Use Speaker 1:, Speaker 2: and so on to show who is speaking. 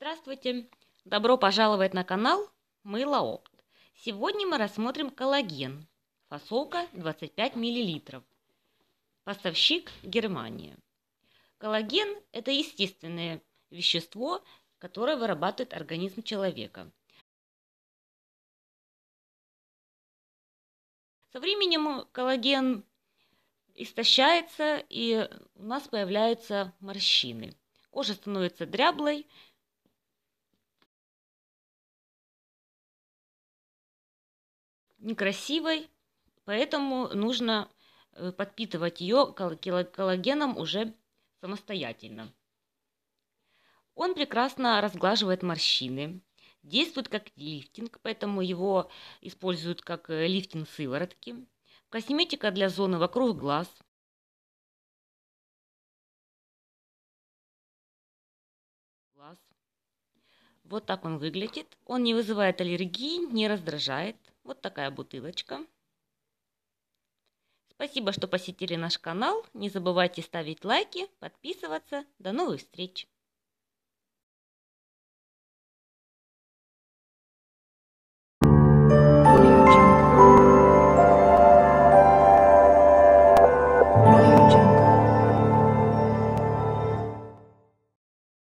Speaker 1: Здравствуйте! Добро пожаловать на канал Мыло Опт. Сегодня мы рассмотрим коллаген. Фасовка 25 мл. Поставщик Германия. Коллаген – это естественное вещество, которое вырабатывает организм человека. Со временем коллаген истощается, и у нас появляются морщины. Кожа становится дряблой, некрасивой, поэтому нужно э, подпитывать ее коллагеном уже самостоятельно. Он прекрасно разглаживает морщины, действует как лифтинг, поэтому его используют как э, лифтинг сыворотки, косметика для зоны вокруг глаз – Вот так он выглядит. Он не вызывает аллергии, не раздражает. Вот такая бутылочка. Спасибо, что посетили наш канал. Не забывайте ставить лайки, подписываться. До новых встреч!